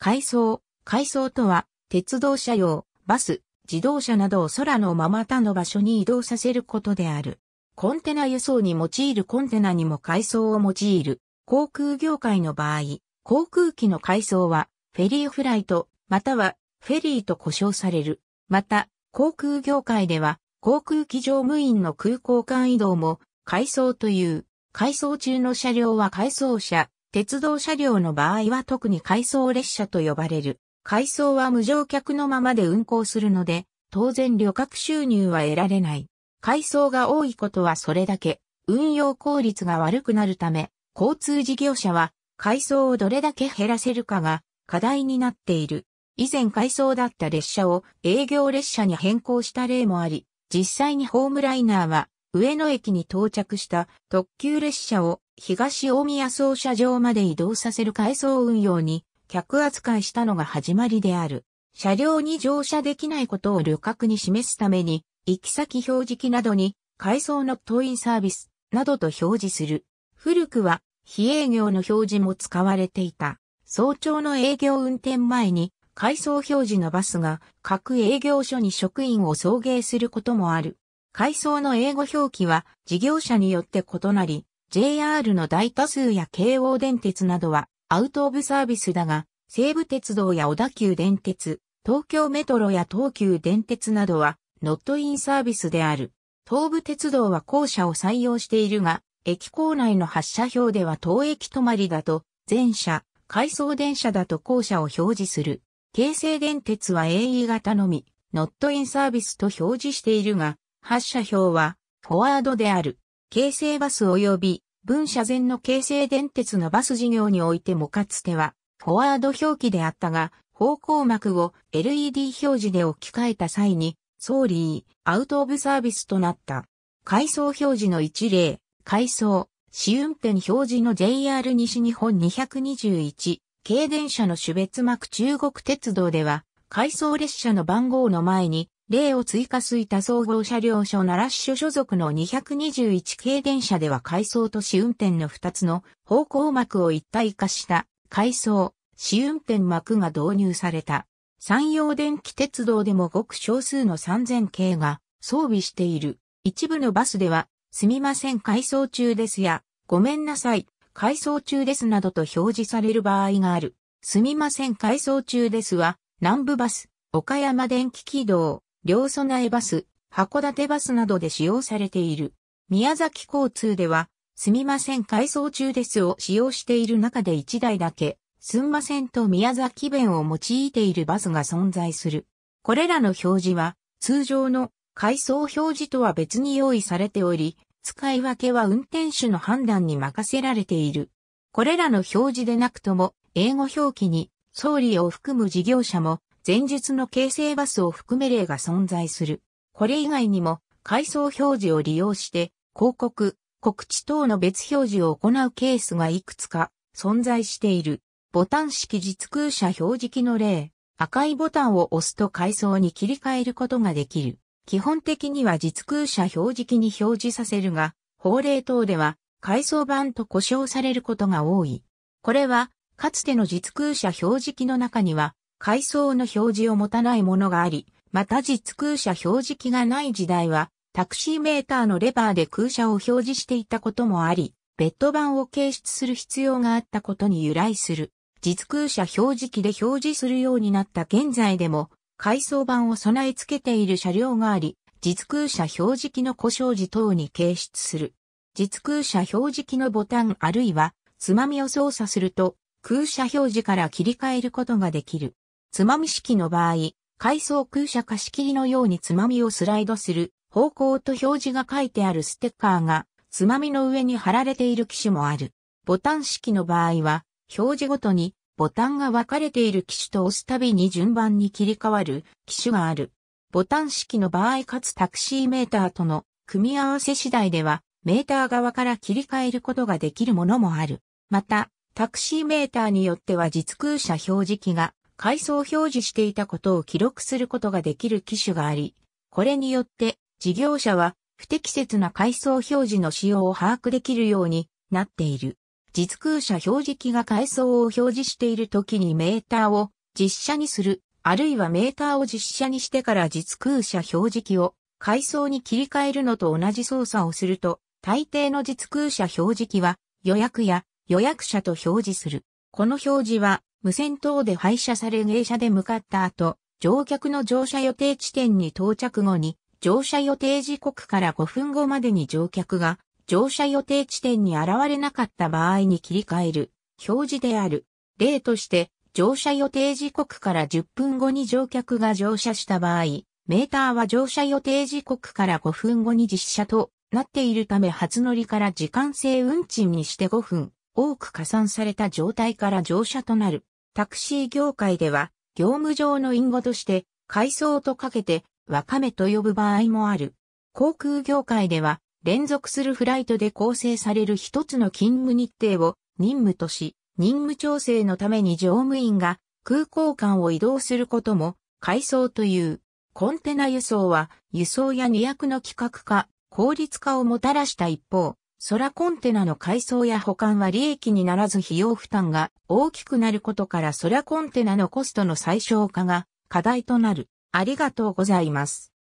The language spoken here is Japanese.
回送。回送とは、鉄道車用、バス、自動車などを空のまま他の場所に移動させることである。コンテナ輸送に用いるコンテナにも回送を用いる。航空業界の場合、航空機の回送は、フェリーフライト、または、フェリーと呼称される。また、航空業界では、航空機乗務員の空港間移動も、回送という、回送中の車両は回送車、鉄道車両の場合は特に回送列車と呼ばれる。回送は無乗客のままで運行するので、当然旅客収入は得られない。回送が多いことはそれだけ、運用効率が悪くなるため、交通事業者は、回送をどれだけ減らせるかが課題になっている。以前回送だった列車を営業列車に変更した例もあり、実際にホームライナーは上野駅に到着した特急列車を東大宮総車場まで移動させる回送運用に客扱いしたのが始まりである。車両に乗車できないことを旅客に示すために、行き先表示器などに、回送の当院サービスなどと表示する。古くは、非営業の表示も使われていた。早朝の営業運転前に、回送表示のバスが各営業所に職員を送迎することもある。階層の英語表記は事業者によって異なり、JR の大多数や京王電鉄などはアウトオブサービスだが、西武鉄道や小田急電鉄、東京メトロや東急電鉄などはノットインサービスである。東武鉄道は校舎を採用しているが、駅構内の発車表では当駅止まりだと、全車、回送電車だと校舎を表示する。京成電鉄は AE 型のみ、ノットインサービスと表示しているが、発射表は、フォワードである、京成バス及び、分社前の京成電鉄のバス事業においてもかつては、フォワード表記であったが、方向幕を LED 表示で置き換えた際に、ソーリー、アウトオブサービスとなった。階層表示の一例、階層、試運転表示の JR 西日本221、軽電車の種別幕中国鉄道では、回送列車の番号の前に例を追加すいた総合車両所奈良市所所属の221系電車では回送と試運転の2つの方向幕を一体化した回送、試運転幕が導入された。山陽電気鉄道でもごく少数の3000系が装備している。一部のバスでは、すみません回送中ですや、ごめんなさい、回送中ですなどと表示される場合がある。すみません回送中ですは、南部バス、岡山電気軌道、両備えバス、函館バスなどで使用されている。宮崎交通では、すみません改装中ですを使用している中で1台だけ、すんませんと宮崎弁を用いているバスが存在する。これらの表示は、通常の改装表示とは別に用意されており、使い分けは運転手の判断に任せられている。これらの表示でなくとも、英語表記に、総理を含む事業者も、前述の形成バスを含め例が存在する。これ以外にも、階層表示を利用して、広告、告知等の別表示を行うケースがいくつか存在している。ボタン式実空車表示機の例、赤いボタンを押すと階層に切り替えることができる。基本的には実空車表示機に表示させるが、法令等では階層版と呼称されることが多い。これは、かつての実空車表示機の中には、階層の表示を持たないものがあり、また実空車表示器がない時代は、タクシーメーターのレバーで空車を表示していたこともあり、ベッド版を掲出する必要があったことに由来する。実空車表示器で表示するようになった現在でも、階層版を備え付けている車両があり、実空車表示器の故障時等に掲出する。実空車表示器のボタンあるいは、つまみを操作すると、空車表示から切り替えることができる。つまみ式の場合、階層空車貸し切りのようにつまみをスライドする方向と表示が書いてあるステッカーがつまみの上に貼られている機種もある。ボタン式の場合は、表示ごとにボタンが分かれている機種と押すたびに順番に切り替わる機種がある。ボタン式の場合かつタクシーメーターとの組み合わせ次第では、メーター側から切り替えることができるものもある。また、タクシーメーターによっては実空車表示器が階層表示していたことを記録することができる機種があり、これによって事業者は不適切な階層表示の使用を把握できるようになっている。実空車表示機が階層を表示している時にメーターを実写にする、あるいはメーターを実写にしてから実空車表示機を階層に切り替えるのと同じ操作をすると、大抵の実空車表示機は予約や予約者と表示する。この表示は無線等で廃車され芸車で向かった後、乗客の乗車予定地点に到着後に、乗車予定時刻から5分後までに乗客が乗車予定地点に現れなかった場合に切り替える表示である。例として、乗車予定時刻から10分後に乗客が乗車した場合、メーターは乗車予定時刻から5分後に実車となっているため初乗りから時間制運賃にして5分多く加算された状態から乗車となる。タクシー業界では、業務上の隠語として、改装とかけて、わかめと呼ぶ場合もある。航空業界では、連続するフライトで構成される一つの勤務日程を任務とし、任務調整のために乗務員が空港間を移動することも、改装という。コンテナ輸送は、輸送や荷役の規格化、効率化をもたらした一方、空コンテナの改装や保管は利益にならず費用負担が大きくなることから空コンテナのコストの最小化が課題となる。ありがとうございます。